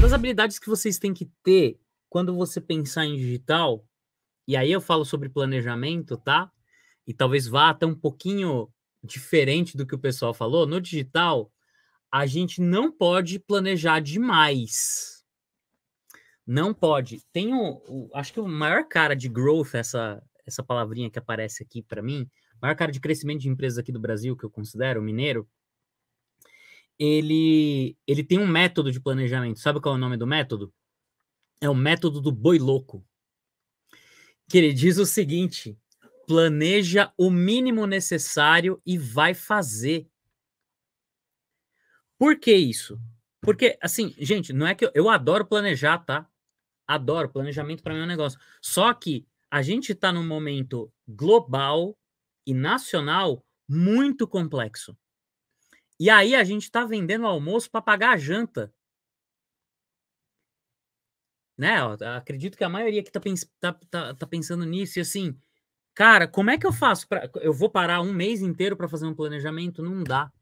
das habilidades que vocês têm que ter quando você pensar em digital, e aí eu falo sobre planejamento, tá? E talvez vá até um pouquinho diferente do que o pessoal falou. No digital, a gente não pode planejar demais. Não pode. Tem o, o acho que o maior cara de growth, essa, essa palavrinha que aparece aqui para mim, maior cara de crescimento de empresas aqui do Brasil, que eu considero, o mineiro, ele, ele tem um método de planejamento. Sabe qual é o nome do método? É o método do boi louco. Que ele diz o seguinte: planeja o mínimo necessário e vai fazer. Por que isso? Porque, assim, gente, não é que eu, eu adoro planejar, tá? Adoro, planejamento para mim é um negócio. Só que a gente está num momento global e nacional muito complexo. E aí a gente está vendendo almoço para pagar a janta. Né? Eu acredito que a maioria que está tá, tá, tá pensando nisso. E assim, cara, como é que eu faço? Pra... Eu vou parar um mês inteiro para fazer um planejamento? Não dá.